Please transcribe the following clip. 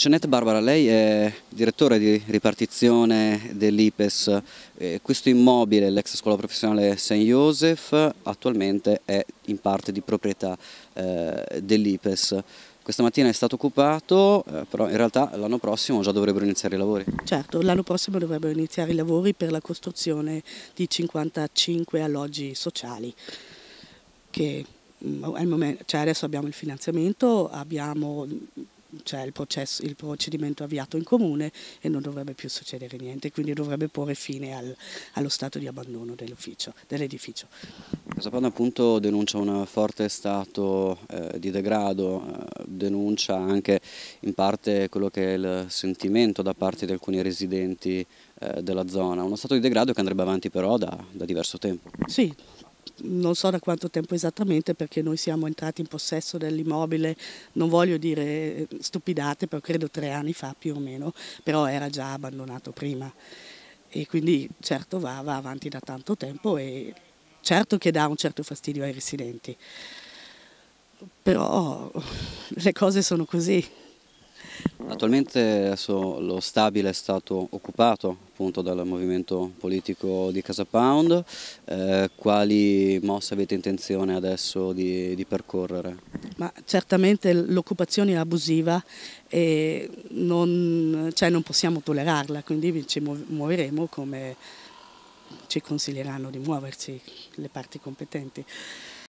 Cenette Barbara, lei è direttore di ripartizione dell'IPES, eh, questo immobile, l'ex scuola professionale St. Joseph, attualmente è in parte di proprietà eh, dell'IPES. Questa mattina è stato occupato, eh, però in realtà l'anno prossimo già dovrebbero iniziare i lavori. Certo, l'anno prossimo dovrebbero iniziare i lavori per la costruzione di 55 alloggi sociali che mm, cioè adesso abbiamo il finanziamento, abbiamo cioè il, processo, il procedimento avviato in comune e non dovrebbe più succedere niente, quindi dovrebbe porre fine al, allo stato di abbandono dell'edificio. Dell appunto denuncia un forte stato eh, di degrado, eh, denuncia anche in parte quello che è il sentimento da parte di alcuni residenti eh, della zona, uno stato di degrado che andrebbe avanti però da, da diverso tempo. Sì, non so da quanto tempo esattamente perché noi siamo entrati in possesso dell'immobile, non voglio dire eh, stupidate, però credo tre anni fa più o meno, però era già abbandonato prima e quindi certo va, va avanti da tanto tempo e certo che dà un certo fastidio ai residenti, però le cose sono così. Attualmente adesso lo stabile è stato occupato appunto dal movimento politico di Casa Pound, eh, quali mosse avete intenzione adesso di, di percorrere? Ma certamente l'occupazione è abusiva e non, cioè non possiamo tollerarla, quindi ci muoveremo come ci consiglieranno di muoversi le parti competenti.